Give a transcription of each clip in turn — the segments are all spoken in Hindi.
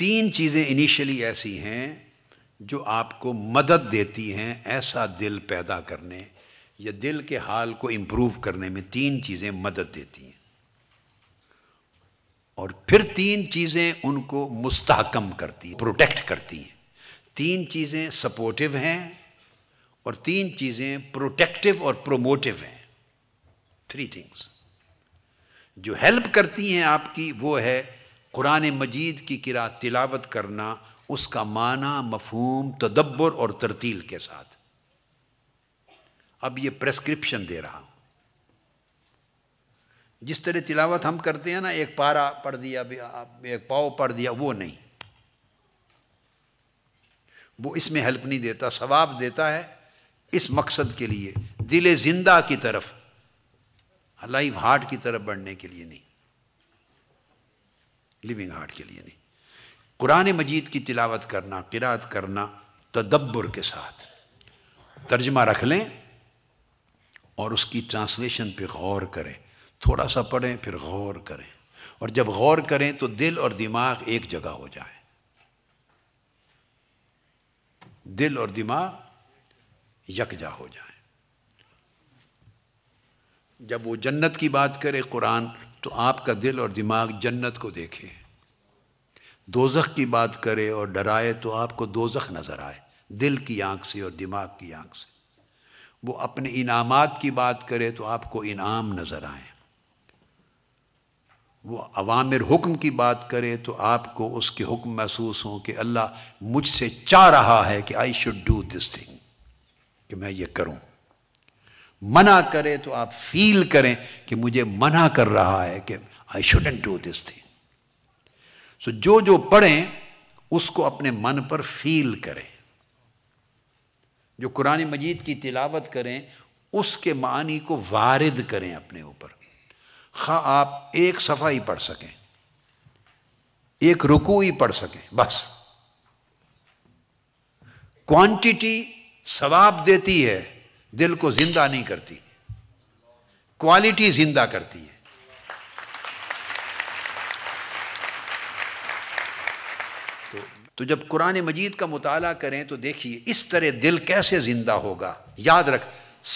तीन चीज़ें इनिशियली ऐसी हैं जो आपको मदद देती हैं ऐसा दिल पैदा करने या दिल के हाल को इम्प्रूव करने में तीन चीज़ें मदद देती हैं और फिर तीन चीज़ें उनको मुस्तकम करती हैं प्रोटेक्ट करती हैं तीन चीज़ें सपोर्टिव हैं और तीन चीज़ें प्रोटेक्टिव और प्रोमोटिव हैं थ्री थिंग्स जो हेल्प करती हैं आपकी वो है कुरान मजीद की किरा तिलावत करना उसका माना मफहूम तदब्बर और तरतील के साथ अब ये प्रेस्क्रिप्शन दे रहा हूँ जिस तरह तिलावत हम करते हैं ना एक पारा पढ़ दिया एक पाओ पढ़ दिया वो नहीं वो इसमें हेल्प नहीं देता सवाब देता है इस मकसद के लिए दिल ज़िंदा की तरफ लाइव हार्ट की तरफ बढ़ने के लिए नहीं लिविंग हार्ट के लिए नहीं कुरान मजीद की तिलावत करना किरात करना तदब्बर के साथ तर्जमा रख लें और उसकी ट्रांसलेशन पे गौर करें थोड़ा सा पढ़ें फिर गौर करें और जब गौर करें तो दिल और दिमाग एक जगह हो जाए दिल और दिमाग यकजा हो जाए जब वो जन्नत की बात करे कुरान तो आपका दिल और दिमाग जन्नत को देखे दोजख की बात करे और डराए तो आपको दोजख नज़र आए दिल की आंख से और दिमाग की आंख से वो अपने इनामात की बात करे तो आपको इनाम नज़र आए वो अवामिर हुक्म की बात करे तो आपको उसके हुक्म महसूस हों कि अल्लाह मुझसे चाह रहा है कि I should do this thing कि मैं ये करूं मना करे तो आप फील करें कि मुझे मना कर रहा है कि I shouldn't do this thing so जो जो पढ़ें उसको अपने मन पर फील करें जो कुरानी मजीद की तिलावत करें उसके मानी को वारिद करें अपने ऊपर खा आप एक सफ़ा ही पढ़ सकें एक रुकू ही पढ़ सकें बस क्वांटिटी सवाब देती है दिल को जिंदा नहीं करती क्वालिटी जिंदा करती है तो, तो जब कुरान मजीद का मुताला करें तो देखिए इस तरह दिल कैसे जिंदा होगा याद रख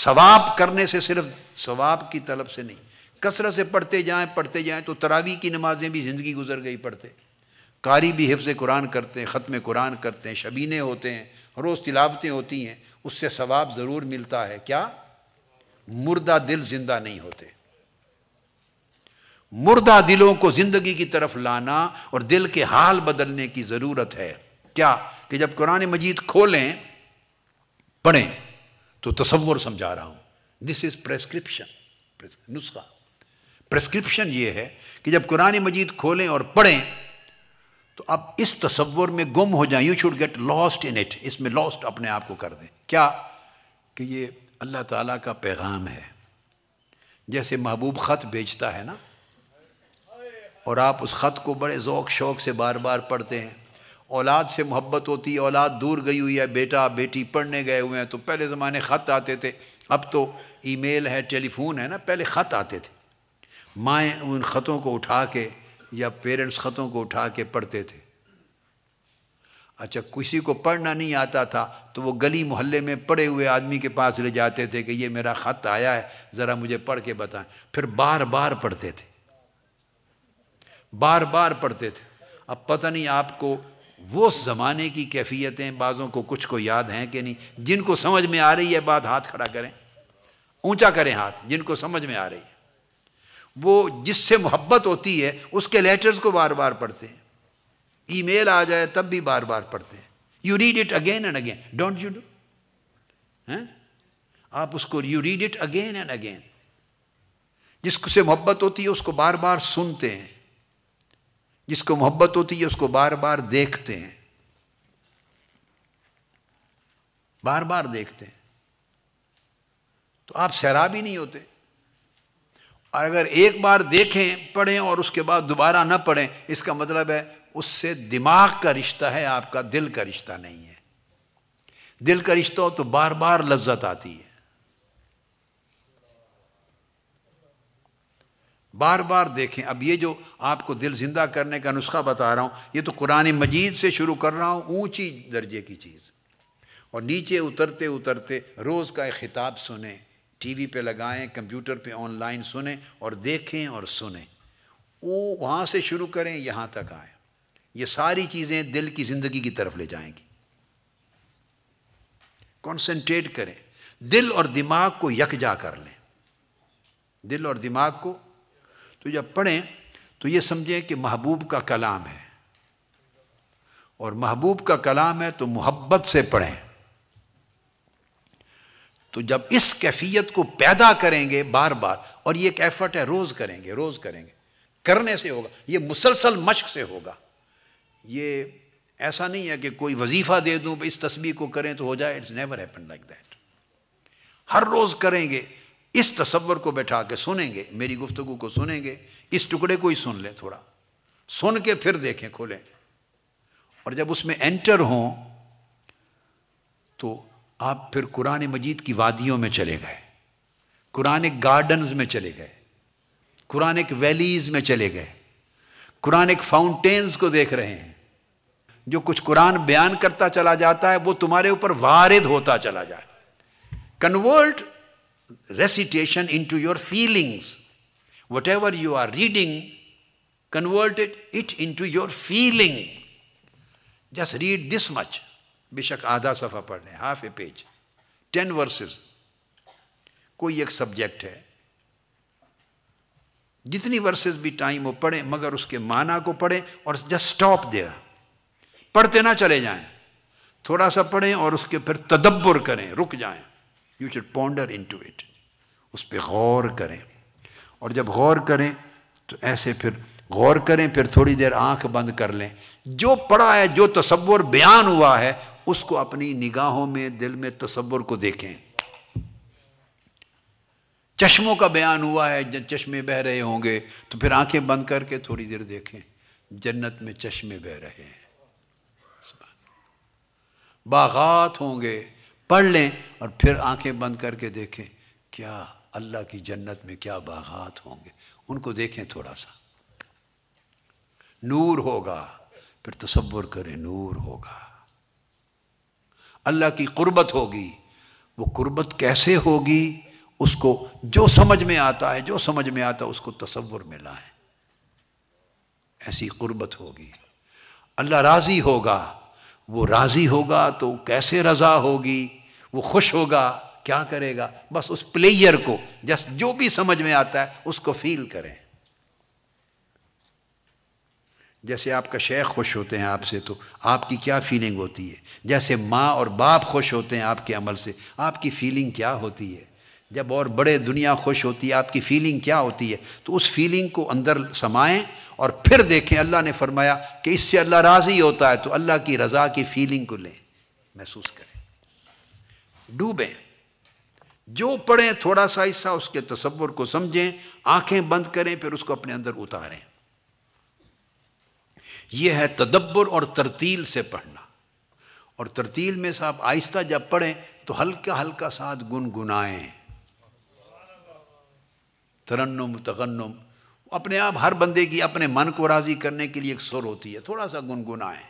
सवाब करने से सिर्फ सवाब की तलब से नहीं कसरत से पढ़ते जाएं पढ़ते जाएं तो तरावी की नमाजें भी ज़िंदगी गुजर गई पढ़ते कारी भी हिफ्ज़ कुरान करते हैं ख़त्म कुरान करते हैं शबीने होते हैं रोज़ तिलावतें होती हैं उससे सवाब ज़रूर मिलता है क्या मुर्दा दिल जिंदा नहीं होते मुर्दा दिलों को ज़िंदगी की तरफ लाना और दिल के हाल बदलने की ज़रूरत है क्या कि जब कुरान मजीद खोलें पढ़ें तो तस्वर समझा रहा हूँ दिस इज़ प्रेस्क्रिप्शन नुस्खा प्रेस्क्रिप्शन ये है कि जब कुरान मजीद खोलें और पढ़ें तो अब इस तस्वर में गुम हो जाए you should get lost in it इसमें लॉस्ट अपने आप को कर दें क्या कि ये अल्लाह ताला का पैगाम है जैसे महबूब ख़त बेचता है ना और आप उस ख़त को बड़े ओक़ शौक़ से बार बार पढ़ते हैं औलाद से मोहब्बत होती है औलाद दूर गई हुई है बेटा बेटी पढ़ने गए हुए हैं तो पहले ज़माने ख़त आते थे अब तो ईमेल है टेलीफोन है ना पहले ख़त आते थे माएँ उन ख़तों को उठा के या पेरेंट्स ख़तों को उठा के पढ़ते थे अच्छा किसी को पढ़ना नहीं आता था तो वो गली मोहल्ले में पड़े हुए आदमी के पास ले जाते थे कि ये मेरा ख़त आया है ज़रा मुझे पढ़ के बताएं फिर बार बार पढ़ते थे बार बार पढ़ते थे अब पता नहीं आपको वो ज़माने की कैफियतें बाज़ों को कुछ को याद हैं कि नहीं जिनको समझ में आ रही है बात हाथ खड़ा करें ऊंचा करें हाथ जिनको समझ में आ रही है वो जिससे मोहब्बत होती है उसके लेटर्स को बार बार पढ़ते हैं ईमेल आ जाए तब भी बार बार पढ़ते हैं you read it again and again don't you do है आप उसको you read it again and again जिसको से मोहब्बत होती है उसको बार बार सुनते हैं जिसको मोहब्बत होती है उसको बार बार देखते हैं बार बार देखते हैं तो आप सैराबी ही नहीं होते और अगर एक बार देखें पढ़ें और उसके बाद दोबारा ना पढ़ें इसका मतलब है उससे दिमाग का रिश्ता है आपका दिल का रिश्ता नहीं है दिल का रिश्ता हो तो बार बार लज्जत आती है बार बार देखें अब ये जो आपको दिल जिंदा करने का नुस्खा बता रहा हूँ ये तो कुरान मजीद से शुरू कर रहा हूँ ऊंची दर्जे की चीज़ और नीचे उतरते उतरते रोज़ का एक खिताब सुने टीवी पे लगाएं कंप्यूटर पे ऑनलाइन सुने और देखें और सुने वो वहाँ से शुरू करें यहाँ तक आए ये सारी चीज़ें दिल की ज़िंदगी की तरफ ले जाएंगी कॉन्सेंट्रेट करें दिल और दिमाग को यकजा कर लें दिल और दिमाग को तो जब पढ़ें तो ये समझें कि महबूब का कलाम है और महबूब का कलाम है तो मोहब्बत से पढ़ें तो जब इस कैफियत को पैदा करेंगे बार बार और ये एक एफर्ट है रोज़ करेंगे रोज़ करेंगे करने से होगा ये मुसलसल मश्क से होगा ये ऐसा नहीं है कि कोई वजीफ़ा दे दूँ इस तस्वीर को करें तो हो जाए it's never happen like that हर रोज़ करेंगे इस तस्वर को बैठा के सुनेंगे मेरी गुफ्तु को सुनेंगे इस टुकड़े को ही सुन लें थोड़ा सुन के फिर देखें खोलें और जब उसमें एंटर हों तो आप फिर कुरान मजीद की वादियों में चले गए कुरान गार्डन्स में चले गए कुरान वैलीज़ में चले गए कुरान फाउंटेन्स को देख रहे हैं जो कुछ कुरान बयान करता चला जाता है वो तुम्हारे ऊपर वारिद होता चला जाए convert recitation into your feelings whatever you are reading convert it into your feeling just read this much बेशक आधा सफ़ा पढ़ लें half a page ten verses कोई एक सब्जेक्ट है जितनी वर्सेस भी टाइम हो पढ़े मगर उसके माना को पढ़े और जस्ट स्टॉप दे पढ़ते ना चले जाएं थोड़ा सा पढ़ें और उसके फिर तदब्बर करें रुक जाएं you should ponder into it उस पर गौर करें और जब गौर करें तो ऐसे फिर गौर करें फिर थोड़ी देर आंख बंद कर लें जो पढ़ा है जो तस्वर बयान हुआ है उसको अपनी निगाहों में दिल में तस्वुर को देखें चश्मों का बयान हुआ है जब चश्मे बह रहे होंगे तो फिर आंखें बंद करके थोड़ी देर देखें जन्नत में चश्मे बह रहे हैं बागात होंगे पढ़ लें और फिर आंखें बंद करके देखें क्या अल्लाह की जन्नत में क्या बागात होंगे उनको देखें थोड़ा सा नूर होगा फिर तस्वुर करें नूर होगा अल्लाह की कुर्बत होगी वो कुर्बत कैसे होगी उसको जो समझ में आता है जो समझ में आता है उसको तस्वुर में है ऐसी कुर्बत होगी अल्लाह राज़ी होगा वो राज़ी होगा तो कैसे रज़ा होगी वो खुश होगा क्या करेगा बस उस प्लेयर को जस्ट जो भी समझ में आता है उसको फील करें जैसे आपका शेख खुश होते हैं आपसे तो आपकी क्या फीलिंग होती है जैसे माँ और बाप खुश होते हैं आपके अमल से आपकी फीलिंग क्या होती है जब और बड़े दुनिया खुश होती है आपकी फीलिंग क्या होती है तो उस फीलिंग को अंदर समाएं और फिर देखें अल्लाह ने फरमाया कि इससे अल्लाह राज़ी होता है तो अल्लाह की रज़ा की फीलिंग को लें महसूस करें डूबें जो पढ़ें थोड़ा सा हिस्सा उसके तस्वुर को समझें आंखें बंद करें फिर उसको अपने अंदर उतारें यह है तदब्बर और तरतील से पढ़ना और तरतील में साहब आहिस्ता जब पढ़ें तो हल्का हल्का साथ गुनगुनाएं तरन्नम तगन्नम अपने आप हर बंदे की अपने मन को राजी करने के लिए एक सुर होती है थोड़ा सा गुनगुनाएं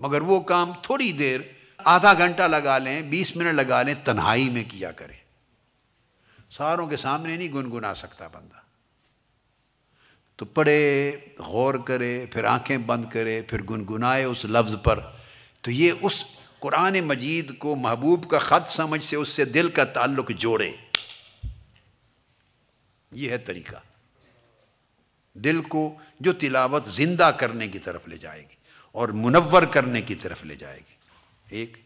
मगर वो काम थोड़ी देर आधा घंटा लगा लें बीस मिनट लगा लें तन्हाई में किया करें सारों के सामने नहीं गुनगुना सकता बंदा तो पढ़े गौर करे फिर आंखें बंद करे फिर गुनगुनाए उस लफ्ज़ पर तो ये उस कुरान मजीद को महबूब का ख़त समझ से उससे दिल का ताल्लुक जोड़े ये है तरीका दिल को जो तिलावत ज़िंदा करने की तरफ ले जाएगी और मुनवर करने की तरफ ले जाएगी एक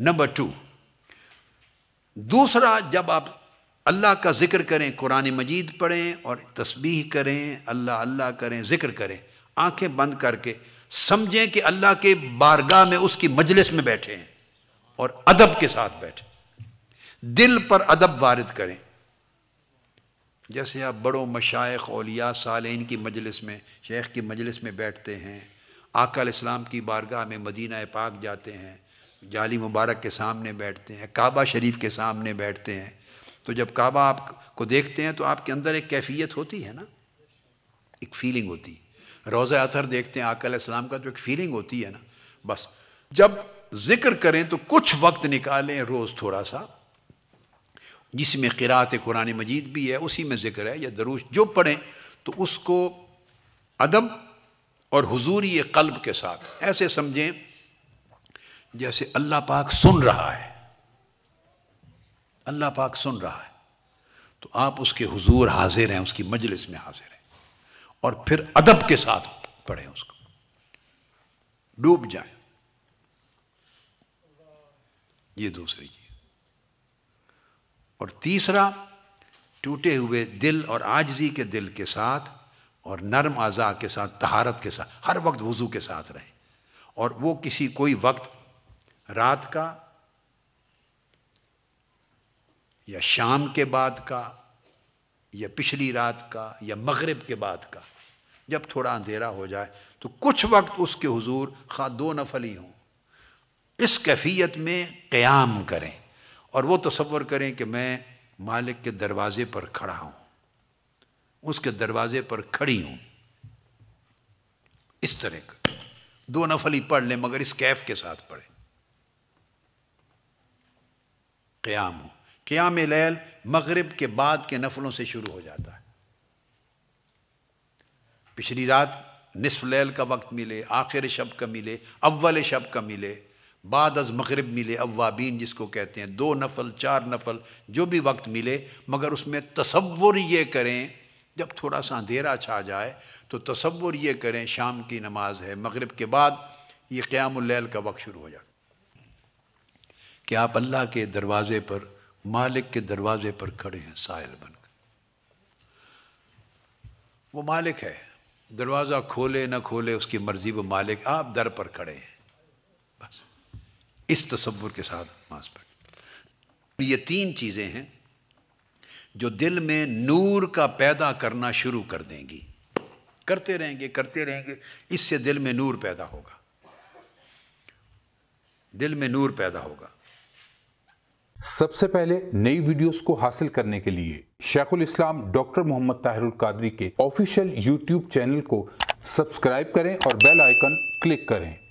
नंबर टू दूसरा जब आप अल्लाह का ज़िक्र करें कुरान मजीद पढ़ें और तस्बीह करें अल्लाह अल्लाह करें ज़िक्र करें आंखें बंद करके समझें कि अल्लाह के बारगाह में उसकी मजलिस में बैठे हैं और अदब के साथ बैठे दिल पर अदब वारद करें जैसे आप बड़ों मशाइ अलिया साल इनकी मजलिस में शेख की मजलिस में बैठते हैं आकल इस्लाम की बारगाह में मदीना पाक जाते हैं जाली मुबारक के सामने बैठते हैं काबा शरीफ के सामने बैठते हैं तो जब काबा को देखते हैं तो आपके अंदर एक कैफियत होती है ना एक फीलिंग होती है रोज़ अथर देखते हैं आकल इस्लाम का जो एक फीलिंग होती है ना बस जब जिक्र करें तो कुछ वक्त निकालें रोज़ थोड़ा सा जिसमें किरात कुरान मजीद भी है उसी में जिक्र है या दरूस जो पढ़ें तो उसको अदब और हजूरी कल्ब के साथ ऐसे समझें जैसे अल्लाह पाक सुन रहा है अल्लाह पाक सुन रहा है तो आप उसके हुजूर हाजिर हैं उसकी मजलिस में हाजिर हैं और फिर अदब के साथ पढ़ें उसको डूब जाए ये दूसरी चीज और तीसरा टूटे हुए दिल और आजजी के दिल के साथ और नर्म आज़ा के साथ तहारत के साथ हर वक्त वज़ू के साथ रहे और वो किसी कोई वक्त रात का या शाम के बाद का या पिछली रात का या मगरिब के बाद का जब थोड़ा अंधेरा हो जाए तो कुछ वक्त उसके हुजूर खा दो नफल ही हों इस कैफियत में क़्याम करें और वो तस्वर करें कि मैं मालिक के दरवाज़े पर खड़ा हूँ उसके दरवाज़े पर खड़ी हूँ इस तरह का दो नफल ही पढ़ लें मगर इस कैफ के साथ पढ़ें क्याम हो क़्याम लैल मगरब के बाद के नफलों से शुरू हो जाता है पिछली रात नसफ़ लैल का वक्त मिले आखिर शब का मिले अव्वल शब का मिले बाद अज मगरब मिले अवाबीन जिसको कहते हैं दो नफल चार नफल जो भी वक्त मिले मगर उसमें तस्वुर ये करें जब थोड़ा सा अंधेरा छा जाए तो तस्वुर ये करें शाम की नमाज है मगरब के बाद ये क़्याम का वक्त शुरू हो जाता कि आप अल्लाह के दरवाज़े पर मालिक के दरवाजे पर खड़े हैं साहिल बनकर वो मालिक है दरवाज़ा खोले ना खोले उसकी मर्जी वो मालिक आप दर पर खड़े हैं बस इस तस्वुर के साथ मास पढ़ ये तीन चीज़ें हैं जो दिल में नूर का पैदा करना शुरू कर देंगी करते रहेंगे करते रहेंगे इससे दिल में नूर पैदा होगा दिल में नूर पैदा होगा सबसे पहले नई वीडियोस को हासिल करने के लिए शेखुल इस्लाम डॉक्टर मोहम्मद ताहिरुल कादरी के ऑफिशियल यूट्यूब चैनल को सब्सक्राइब करें और बेल आइकन क्लिक करें